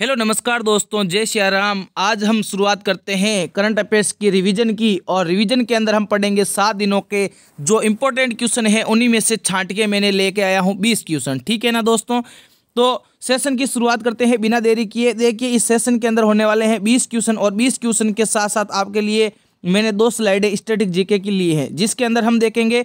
hello नमस्कार दोस्तों जय श्या राम आज हम शुरुआत करते हैं करंट अफेयर्स की रिवीजन की और रिवीजन के अंदर हम पढ़ेंगे सात दिनों के जो इम्पोर्टेंट क्वेश्चन है उन्हीं में से छांट के मैंने लेके आया हूँ बीस क्वेश्चन ठीक है ना दोस्तों तो सेशन की शुरुआत करते हैं बिना देरी किए देखिए इस सेशन के अंदर होने वाले हैं बीस क्वेश्चन और बीस क्वेश्चन के साथ साथ आपके लिए मैंने दो स्लाइडें स्टेटिक जी की ली हैं जिसके अंदर हम देखेंगे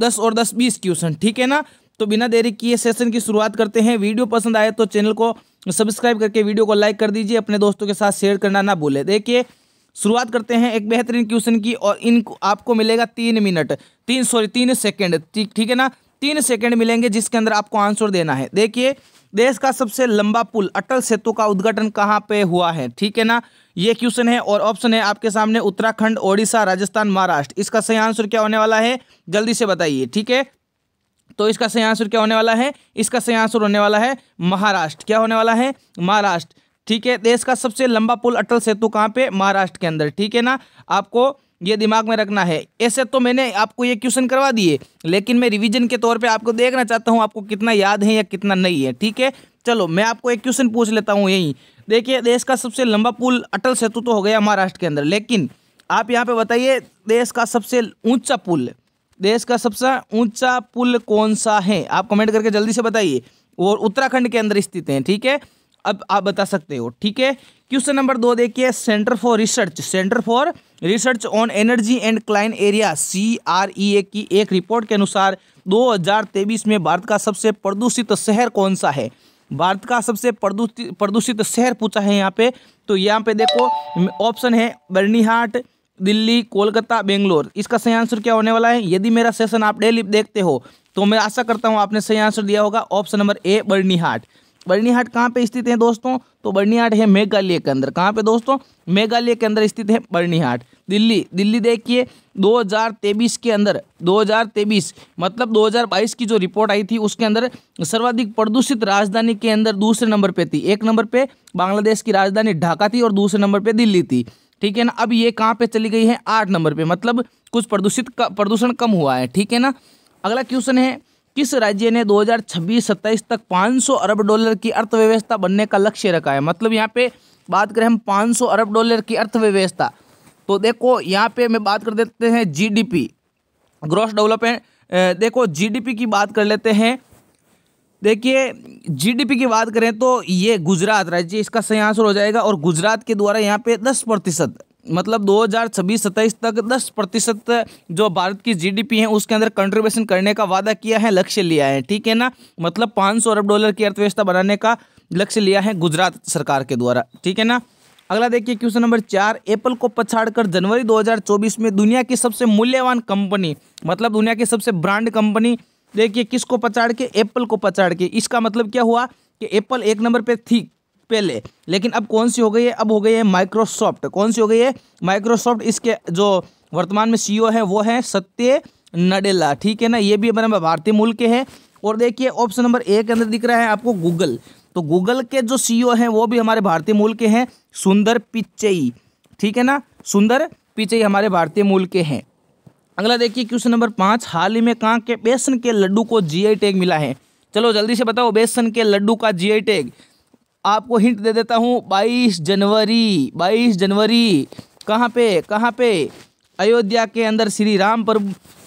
दस और दस बीस क्वेश्चन ठीक है ना तो बिना देरी किए सेशन की शुरुआत करते हैं वीडियो पसंद आए तो चैनल को सब्सक्राइब करके वीडियो को लाइक कर दीजिए अपने दोस्तों के साथ शेयर करना ना भूले देखिए शुरुआत करते हैं एक बेहतरीन क्वेश्चन की और इन आपको मिलेगा तीन मिनट तीन सॉरी तीन सेकेंड ठीक है ना तीन सेकेंड मिलेंगे जिसके अंदर आपको आंसर देना है देखिए देश का सबसे लंबा पुल अटल सेतु का उद्घाटन कहाँ पे हुआ है ठीक है ना ये क्वेश्चन है और ऑप्शन है आपके सामने उत्तराखंड ओडिशा राजस्थान महाराष्ट्र इसका सही आंसर क्या होने वाला है जल्दी से बताइए ठीक है तो इसका सही आंसर क्या होने वाला है इसका सही आंसर होने वाला है महाराष्ट्र क्या होने वाला है महाराष्ट्र ठीक है देश का सबसे लंबा पुल अटल सेतु कहाँ पे महाराष्ट्र के अंदर ठीक है ना आपको ये दिमाग में रखना है ऐसे तो मैंने आपको ये क्वेश्चन करवा दिए लेकिन मैं रिवीजन के तौर पे आपको देखना चाहता हूँ आपको कितना याद है या कितना नहीं है ठीक है चलो मैं आपको एक क्वेश्चन पूछ लेता हूँ यहीं देखिए देश का सबसे लंबा पुल अटल सेतु तो हो गया महाराष्ट्र के अंदर लेकिन आप यहाँ पे बताइए देश का सबसे ऊंचा पुल देश का सबसे ऊंचा पुल कौन सा है आप कमेंट करके जल्दी से बताइए और उत्तराखंड के अंदर स्थित हैं ठीक है अब आप बता सकते हो ठीक है क्वेश्चन नंबर दो देखिए centre for research centre for research on energy and clean area C R E A की एक रिपोर्ट के अनुसार तेईस में भारत का सबसे प्रदूषित शहर कौन सा है भारत का सबसे प्रदूषित प्रदूषित शहर पूछा है यहाँ पे तो यहाँ पे देखो ऑप्शन है बर्नीहाट दिल्ली कोलकाता बेंगलोर इसका सही आंसर क्या होने वाला है यदि मेरा सेशन आप डेली देखते हो तो मैं आशा करता हूँ आपने सही आंसर दिया होगा option number A Byrnihat Byrnihat कहाँ पे स्थित है दोस्तों तो बर्नीहाट है मेघालय के अंदर कहाँ पे दोस्तों मेघालय के अंदर स्थित है बर्नीहाट दिल्ली दिल्ली देखिए 2023 के अंदर 2023 मतलब 2022 की जो रिपोर्ट आई थी उसके अंदर सर्वाधिक प्रदूषित राजधानी के अंदर दूसरे नंबर पे थी एक नंबर पे बांग्लादेश की राजधानी ढाका थी और दूसरे नंबर पर दिल्ली थी ठीक है ना अब ये कहाँ पे चली गई है आठ नंबर पे मतलब कुछ प्रदूषित प्रदूषण कम हुआ है ठीक है ना अगला क्वेश्चन है किस राज्य ने 2026-27 तक 500 अरब डॉलर की अर्थव्यवस्था बनने का लक्ष्य रखा है मतलब यहाँ पे बात करें हम 500 अरब डॉलर की अर्थव्यवस्था तो देखो यहाँ पे मैं बात कर देते हैं जी ग्रॉस डेवलपमेंट देखो जी की बात कर लेते हैं देखिए जीडीपी की बात करें तो ये गुजरात राज्य इसका सही आंसर हो जाएगा और गुजरात के द्वारा यहाँ पे दस प्रतिशत मतलब छब्बीस सत्ताईस तक 10 प्रतिशत जो भारत की जीडीपी है उसके अंदर कंट्रीब्यूशन करने का वादा किया है लक्ष्य लिया है ठीक है ना मतलब 500 अरब डॉलर की अर्थव्यवस्था बनाने का लक्ष्य लिया है गुजरात सरकार के द्वारा ठीक है ना अगला देखिए क्वेश्चन नंबर चार एप्पल को पछाड़कर जनवरी 2024 में दुनिया की सबसे मूल्यवान कंपनी मतलब दुनिया की सबसे ब्रांड कंपनी देखिए किसको पचाड़ के एप्पल को पचाड़ के इसका मतलब क्या हुआ कि एप्पल एक नंबर पे थी पहले लेकिन अब कौन सी हो गई है अब हो गई है माइक्रोसॉफ्ट कौन सी हो गई है माइक्रोसॉफ्ट इसके जो वर्तमान में सीईओ e है वो है सत्य नडेला ठीक है ना ये भी हमारे भारतीय मूल के हैं और देखिए ऑप्शन नंबर ए के अंदर दिख रहा है आपको गूगल तो गूगल के जो सी e हैं वो भी हमारे भारतीय मूल के हैं सुंदर पिचई ठीक है ना सुंदर पिचई हमारे भारतीय मूल के हैं अगला देखिए क्वेश्चन नंबर पाँच हाल ही में कहाँ के बेसन के लड्डू को जीआई टैग मिला है चलो जल्दी से बताओ बेसन के लड्डू का जीआई टैग आपको हिंट दे देता हूँ बाईस जनवरी बाईस जनवरी कहाँ पे कहाँ पे अयोध्या के अंदर श्री राम पर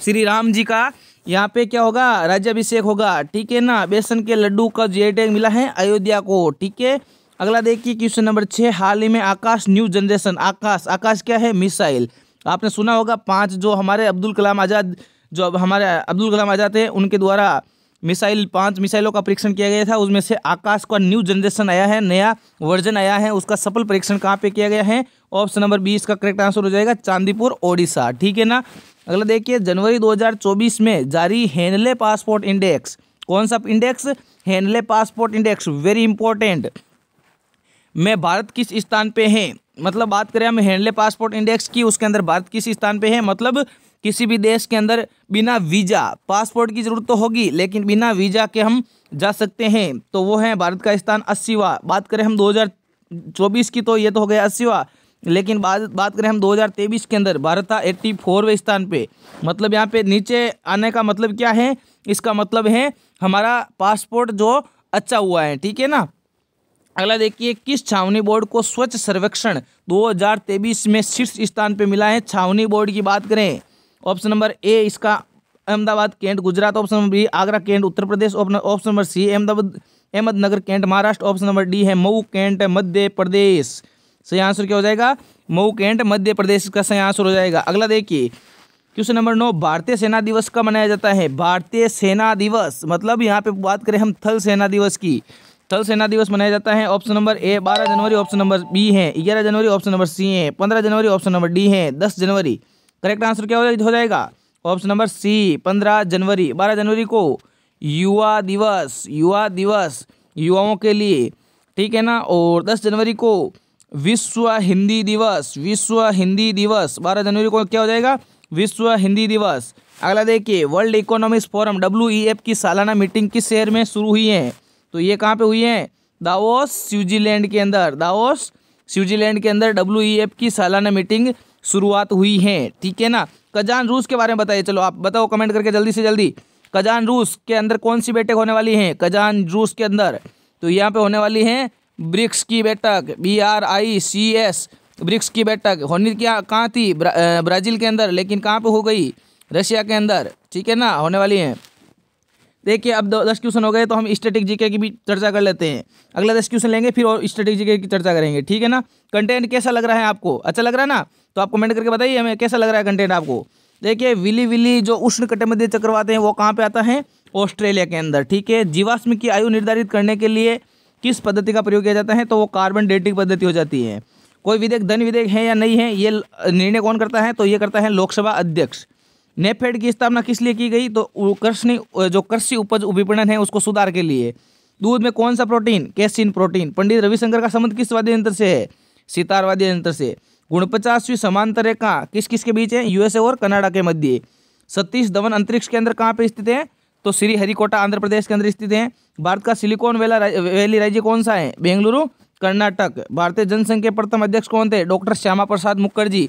श्री राम जी का यहाँ पे क्या होगा राज्यभिषेक होगा ठीक है ना बेसन के लड्डू का जी टैग मिला है अयोध्या को ठीक है अगला देखिए क्वेश्चन नंबर छः हाल ही में आकाश न्यू जनरेशन आकाश आकाश क्या है मिसाइल आपने सुना होगा पाँच जो हमारे अब्दुल कलाम आज़ाद जो हमारे अब्दुल कलाम आज़ाद थे उनके द्वारा मिसाइल पांच मिसाइलों का परीक्षण किया गया था उसमें से आकाश का न्यू जनरेशन आया है नया वर्जन आया है उसका सफल परीक्षण कहाँ पे किया गया है ऑप्शन नंबर बी इसका करेक्ट आंसर हो जाएगा चांदीपुर ओडिशा ठीक है ना अगला देखिए जनवरी 2024 में जारी हेनले पासपोर्ट इंडेक्स कौन सा index Henley passport index very important में भारत किस स्थान पे हैं मतलब बात करें हम हैंडले पासपोर्ट इंडेक्स की उसके अंदर भारत किस स्थान पे है मतलब किसी भी देश के अंदर बिना वीज़ा पासपोर्ट की ज़रूरत तो होगी लेकिन बिना वीज़ा के हम जा सकते हैं तो वो है भारत का स्थान अस्सीवा बात करें हम 2024 की तो ये तो हो गया अस्सीवा लेकिन बात बात करें हम 2023 के अंदर भारत था एट्टी फोरवें स्थान पर मतलब यहाँ पे नीचे आने का मतलब क्या है इसका मतलब है हमारा पासपोर्ट जो अच्छा हुआ है ठीक है ना अगला देखिए किस छावनी बोर्ड को स्वच्छ सर्वेक्षण 2023 में शीर्ष स्थान पर मिला है छावनी बोर्ड की बात करें ऑप्शन नंबर ए इसका Ahmedabad cantt Gujarat option number B Agra cantt Uttar Pradesh option number C Ahmedabad Ahmednagar cantt Maharashtra option number D है मऊ कैंट मध्य प्रदेश सही आंसर क्या हो जाएगा मऊ कैंट मध्य प्रदेश का सही आंसर हो जाएगा अगला देखिए क्वेश्चन नंबर नौ भारतीय सेना दिवस कब मनाया जाता है भारतीय सेना दिवस मतलब यहाँ पे बात करें हम थल सेना दिवस की थल सेना दिवस मनाया जाता है ऑप्शन नंबर ए बारह जनवरी ऑप्शन नंबर बी है ग्यारह जनवरी ऑप्शन नंबर सी है पंद्रह जनवरी ऑप्शन नंबर डी है दस जनवरी करेक्ट आंसर क्या हो जाएगा ऑप्शन नंबर सी पंद्रह जनवरी बारह जनवरी को युवा दिवस युवा दिवस युवाओं के लिए ठीक है ना और दस जनवरी को विश्व हिंदी दिवस विश्व हिंदी दिवस बारह जनवरी को क्या हो जाएगा विश्व हिंदी दिवस अगला देखिए वर्ल्ड इकोनॉमिक्स फोरम डब्ल्यू की सालाना मीटिंग किस शहर में शुरू हुई है तो ये कहाँ पे हुई हैं दावोस स्विट्जरलैंड के अंदर दावोस स्विट्जरलैंड के अंदर डब्ल्यू e की सालाना मीटिंग शुरुआत हुई है ठीक है ना कजान रूस के बारे में बताइए चलो आप बताओ कमेंट करके जल्दी से जल्दी कजान रूस के अंदर कौन सी बैठक होने वाली है कजान रूस के अंदर तो यहाँ पे होने वाली है ब्रिक्स की बैठक B R I C S BRICS की बैठक होनी क्या कहाँ थी ब्रा, ब्राज़ील के अंदर लेकिन कहाँ पे हो गई रशिया के अंदर ठीक है ना होने वाली है देखिए अब दस क्वेश्चन हो गए तो हम स्टेटिक जीके की भी चर्चा कर लेते हैं अगला दस क्वेश्चन लेंगे फिर और स्टेटिक जीके की चर्चा करेंगे ठीक है ना कंटेंट कैसा लग रहा है आपको अच्छा लग रहा है ना तो आप कमेंट करके बताइए हमें कैसा लग रहा है कंटेंट आपको देखिए विली विली जो उष्ण कटिबंधीय चक्रवात हैं वो कहाँ पर आता है ऑस्ट्रेलिया के अंदर ठीक है जीवाश्म की आयु निर्धारित करने के लिए किस पद्धति का प्रयोग किया जाता है तो वो कार्बन डेटिंग पद्धति हो जाती है कोई विधेयक धन विधेयक है या नहीं है ये निर्णय कौन करता है तो ये करता है लोकसभा अध्यक्ष नेफेड की स्थापना किस लिए की गई तो कृषि जो कृषि उपज विपणन है उसको सुधार के लिए दूध में कौन सा protein casein protein Pandit Ravi Shankar का संबंध किस वाद्य यंत्र से है सितार वाद्य यंत्र से गुणपचासवीं समांतर रेखा किस किस के बीच है यूएसए और कनाडा के मध्य सतीश धवन अंतरिक्ष के अंदर कहाँ पर स्थित है तो श्री हरिकोटा आंध्र प्रदेश के अंदर स्थित है भारत का सिलिकॉन वैली राज्य कौन सा है बेंगलुरु कर्नाटक भारतीय जनसंघ के प्रथम अध्यक्ष कौन थे डॉक्टर श्यामा प्रसाद मुखर्जी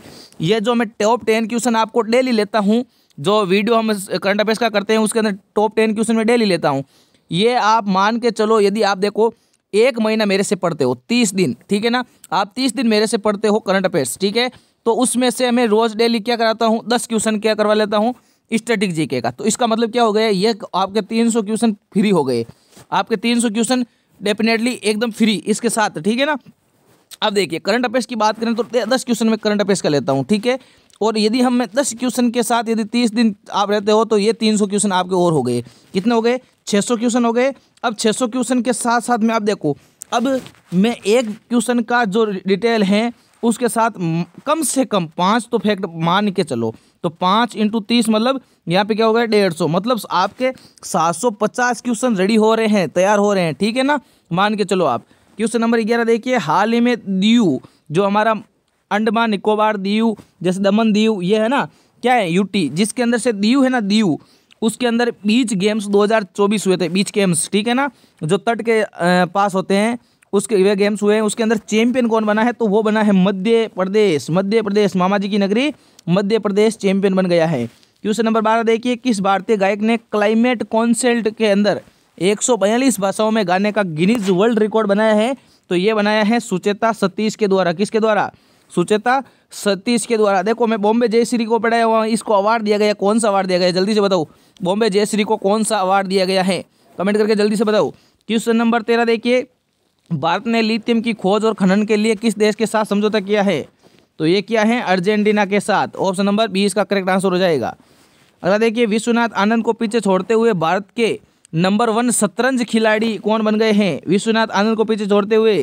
ये जो मैं टॉप टेन क्वेश्चन आपको डेली लेता हूँ जो वीडियो हम करंट अफेयर्स का करते हैं उसके अंदर टॉप टेन क्वेश्चन में डेली लेता हूँ ये आप मान के चलो यदि आप देखो एक महीना मेरे से पढ़ते हो तीस दिन ठीक है ना आप तीस दिन मेरे से पढ़ते हो करंट अफेयर्स ठीक है तो उसमें से मैं रोज़ डेली क्या कराता हूँ दस क्वेश्चन क्या करवा लेता हूँ स्टैटिक जीके का तो इसका मतलब क्या हो गया ये आपके तीन सौ क्वेश्चन फ्री हो गए आपके तीन सौ क्वेश्चन डेफिनेटली एकदम फ्री इसके साथ ठीक है ना अब देखिए करंट अफेयर्स की बात करें तो दस क्वेश्चन में करंट अफेयर्स का लेता हूँ ठीक है और यदि हम मैं दस क्वेश्चन के साथ यदि तीस दिन आप रहते हो तो ये तीन सौ क्वेश्चन आपके और हो गए कितने हो गए छः सौ क्वेश्चन हो गए अब छः सौ क्वेश्चन के साथ साथ में आप देखो अब मैं एक क्वेश्चन का जो डिटेल है उसके साथ कम से कम पाँच तो फैक्ट मान के चलो तो पाँच इंटू तीस मतलब यहाँ पे क्या हो गया डेढ़ सौ मतलब आपके सात सौ पचास क्वेश्चन रेडी हो रहे हैं तैयार हो रहे हैं ठीक है ना मान के चलो आप क्वेश्चन नंबर ग्यारह देखिए हाल ही में दीव जो हमारा अंडमान निकोबार दीव जैसे दमन दीव ये है ना क्या है यूटी जिसके अंदर से दीव है ना दीव उसके अंदर बीच गेम्स 2024 हुए थे बीच गेम्स ठीक है ना जो तट के पास होते हैं उसके वे गेम्स हुए हैं उसके अंदर चैंपियन कौन बना है तो वो बना है मध्य प्रदेश मध्य प्रदेश मामा जी की नगरी मध्य प्रदेश चैंपियन बन गया है क्वेश्चन नंबर बारह देखिए किस भारतीय गायक ने क्लाइमेट कॉन्सेल्ट के अंदर एक भाषाओं में गाने का गिनीज वर्ल्ड रिकॉर्ड बनाया है तो ये बनाया है सुचेता सतीश के द्वारा किसके द्वारा सुचेता सतीश के द्वारा देखो मैं बॉम्बे जयश्री को पढ़ाया हुआ इसको अवार्ड दिया गया कौन सा अवार्ड दिया गया जल्दी से बताओ बॉम्बे जयश्री को कौन सा अवार्ड दिया गया है कमेंट करके जल्दी से बताओ क्वेश्चन नंबर तेरह देखिए भारत ने लिथियम की खोज और खनन के लिए किस देश के साथ समझौता किया है तो ये क्या है अर्जेंटीना के साथ ऑप्शन नंबर बी इसका करेक्ट आंसर हो जाएगा अगला देखिए विश्वनाथ आनंद को पीछे छोड़ते हुए भारत के नंबर वन शतरंज खिलाड़ी कौन बन गए हैं विश्वनाथ आनंद को पीछे छोड़ते हुए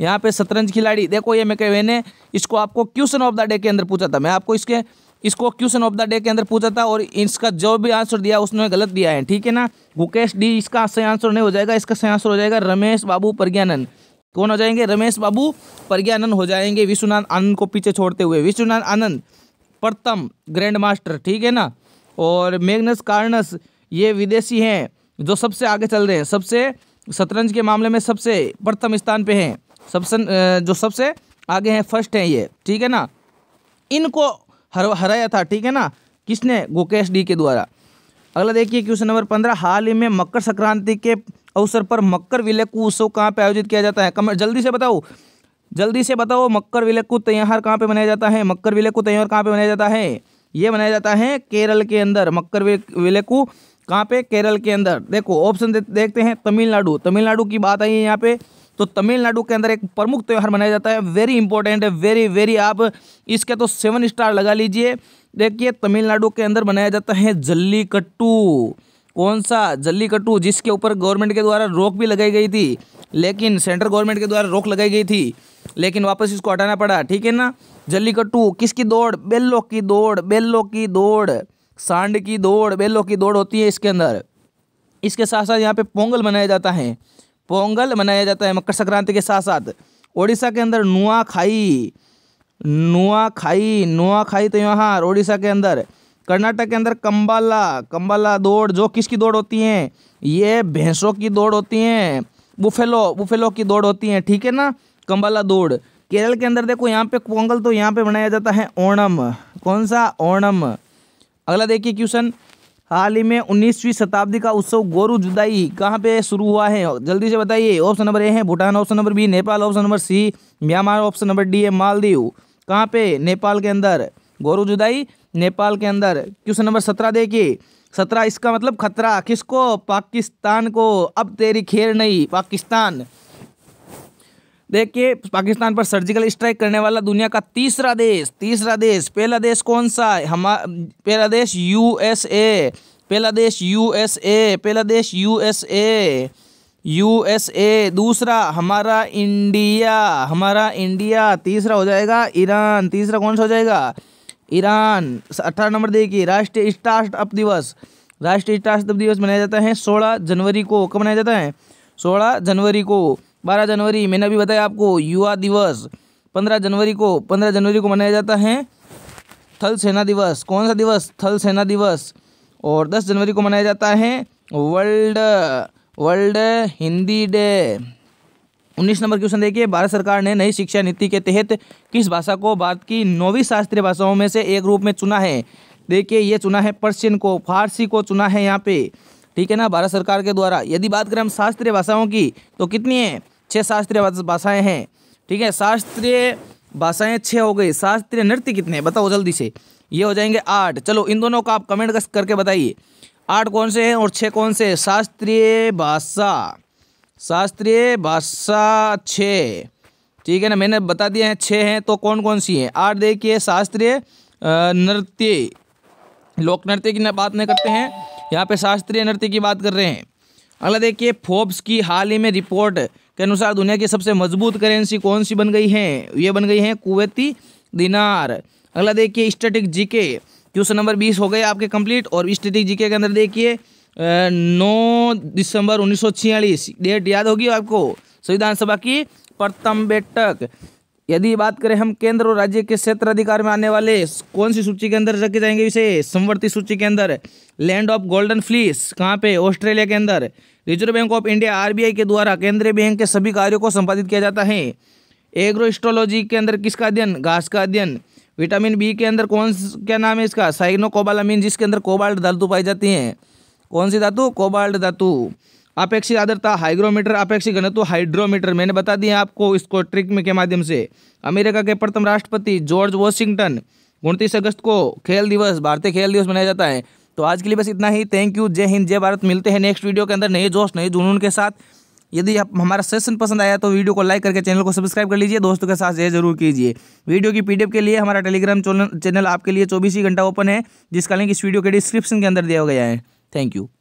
यहाँ पे शतरंज खिलाड़ी देखो ये मैं मैंने इसको आपको क्वेश्चन ऑफ द डे के अंदर पूछा था मैं आपको इसके इसको क्वेश्चन ऑफ द डे के अंदर पूछा था और इसका जो भी आंसर दिया उसने गलत दिया है ठीक है ना मुकेश डी इसका सही आंसर नहीं हो जाएगा इसका सही आंसर हो जाएगा रमेश बाबू प्रज्ञानंद कौन हो जाएंगे रमेश बाबू प्रज्ञानंद हो जाएंगे विश्वनाथ आनंद को पीछे छोड़ते हुए विश्वनाथ आनंद प्रथम ग्रैंड मास्टर ठीक है ना और मेगनस कार्नस ये विदेशी हैं जो सबसे आगे चल रहे हैं सबसे शतरंज के मामले में सबसे प्रथम स्थान पे हैं सबसे जो सबसे आगे हैं फर्स्ट हैं ये ठीक है ना इनको हर हराया था ठीक है ना किसने गोकेश डी के द्वारा अगला देखिए क्वेश्चन नंबर पंद्रह हाल ही में मकर संक्रांति के अवसर पर मकर को उत्सव कहाँ पर आयोजित किया जाता है कम जल्दी से बताओ जल्दी से बताओ मकर को त्यौहार कहाँ पे मनाया जाता है मकर को त्यौहार कहाँ पे मनाया जाता है ये मनाया जाता है केरल के अंदर मकर को कहाँ पे केरल के अंदर देखो ऑप्शन दे, देखते हैं तमिलनाडु तमिलनाडु की बात आई है यहाँ पे तो तमिलनाडु के अंदर एक प्रमुख त्यौहार मनाया जाता है वेरी इंपॉर्टेंट है वेरी वेरी आप इसके तो सेवन स्टार लगा लीजिए देखिए तमिलनाडु के अंदर मनाया जाता है जल्लीकट्टू कौन सा जल्लीकट्टू जिसके ऊपर गवर्नमेंट के द्वारा रोक भी लगाई गई थी लेकिन सेंट्रल गवर्नमेंट के द्वारा रोक लगाई गई थी लेकिन वापस इसको हटाना पड़ा ठीक है ना जल्लीकट्टू किसकी दौड़ बेल्लो की दौड़ बेल्लो की दौड़ सांड की दौड़ बेल्लो की दौड़ होती है इसके अंदर इसके साथ साथ यहाँ पे पोंगल मनाया जाता है पोंगल मनाया जाता है मकर संक्रांति के साथ साथ ओडिशा के अंदर नुआखाई नुआखाई नुआखाई तो यहाँ ओडिशा के अंदर कर्नाटक के अंदर कम्बाला कम्बाला दौड़ जो किसकी दौड़ होती हैं ये भैंसों की दौड़ होती हैं बुफेलो बुफेलो की दौड़ होती हैं ठीक है ना कम्बाला दौड़ केरल के अंदर देखो यहाँ पे पोंगल तो यहाँ पे मनाया जाता है ओणम कौन सा ओणम अगला देखिए क्वेश्चन हाल ही में 19वीं शताब्दी का उत्सव गोरु जुदाई कहाँ पे शुरू हुआ है जल्दी से बताइए ऑप्शन नंबर ए है Bhutan option number B Nepal option number C Myanmar option number D है मालदीव कहाँ पे नेपाल के अंदर गोरु जुदाई नेपाल के अंदर क्वेश्चन नंबर सत्रह देखिए सत्रह इसका मतलब खतरा किसको पाकिस्तान को अब तेरी खेर नहीं पाकिस्तान देखिए पाकिस्तान पर सर्जिकल स्ट्राइक करने वाला दुनिया का तीसरा देश तीसरा देश पहला देश कौन सा है हम पहला देश यूएसए पहला देश यूएसए पहला देश यूएसए यूएसए दूसरा हमारा इंडिया हमारा इंडिया तीसरा हो जाएगा ईरान तीसरा कौन सा हो जाएगा ईरान अठारह नंबर देखिए राष्ट्रीय स्टार्टअप दिवस राष्ट्रीय स्टार्टअप दिवस मनाया जाता है सोलह जनवरी को कब मनाया जाता है सोलह जनवरी को बारह जनवरी मैंने अभी बताया आपको युवा दिवस पंद्रह जनवरी को पंद्रह जनवरी को मनाया जाता है थल सेना दिवस कौन सा दिवस थल सेना दिवस और दस जनवरी को मनाया जाता है वर्ल्ड वर्ल्ड हिंदी डे उन्नीस नंबर क्वेश्चन देखिए भारत सरकार ने नई शिक्षा नीति के तहत किस भाषा को भारत की नौवीं शास्त्रीय भाषाओं में से एक रूप में चुना है देखिए ये चुना है पर्शियन को फारसी को चुना है यहाँ पे ठीक है ना भारत सरकार के द्वारा यदि बात करें हम शास्त्रीय भाषाओं की तो कितनी है छः शास्त्रीय भाषाएँ हैं ठीक है शास्त्रीय भाषाएँ छः हो गई शास्त्रीय नृत्य कितने हैं बताओ जल्दी से ये हो जाएंगे आठ चलो इन दोनों का आप कमेंट करके बताइए आठ कौन से हैं और छः कौन से शास्त्रीय भाषा शास्त्रीय भाषा छः ठीक है ना मैंने बता दिया है छः हैं तो कौन कौन सी हैं आठ देखिए शास्त्रीय नृत्य लोक नृत्य की बात नहीं करते हैं यहाँ पे शास्त्रीय नृत्य की बात कर रहे हैं अगला देखिए फोर्ब्स की हाल ही में रिपोर्ट के अनुसार दुनिया की सबसे मजबूत करेंसी कौन सी बन गई है ये बन गई है कुवैती दिनार अगला देखिए स्टेटिक जीके क्वेश्चन नंबर बीस हो गए आपके कंप्लीट और स्टेटिक जीके के अंदर देखिए नौ दिसंबर उन्नीस डेट याद होगी आपको संविधान सभा की प्रथम बैठक यदि बात करें हम केंद्र और राज्य के क्षेत्र अधिकार में आने वाले कौन सी सूची के अंदर रखे जाएंगे इसे संवर्ती सूची के अंदर लैंड ऑफ गोल्डन फ्लीस कहाँ पे ऑस्ट्रेलिया के अंदर Reserve Bank of India RBI के द्वारा केंद्रीय बैंक के सभी कार्यों को संपादित किया जाता है एग्रोस्ट्रोलॉजी के अंदर किसका अध्ययन घास का अध्ययन विटामिन बी के अंदर कौन क्या नाम है इसका साइनो जिसके अंदर कोबाल्ट धातु पाई जाती है कौन सी धातु कोबाल्ट धातु अपेक्षित आदरता हाइग्रोमीटर अपेक्षित घनत्व हाइड्रोमीटर मैंने बता दिया आपको इसको ट्रिक में के माध्यम से अमेरिका के प्रथम राष्ट्रपति जॉर्ज वॉशिंगटन उनतीस अगस्त को खेल दिवस भारतीय खेल दिवस मनाया जाता है तो आज के लिए बस इतना ही थैंक यू जय हिंद जय भारत मिलते हैं नेक्स्ट वीडियो के अंदर नए जोश नए जुनून के साथ यदि आप हमारा सेशन पसंद आया तो वीडियो को लाइक करके चैनल को सब्सक्राइब कर लीजिए दोस्तों के साथ शेयर जरूर कीजिए वीडियो की पीडीएफ के लिए हमारा टेलीग्राम चैनल आपके लिए चौबीस ही घंटा ओपन है जिसका लिंक इस वीडियो के डिस्क्रिप्शन के अंदर दिया गया है थैंक यू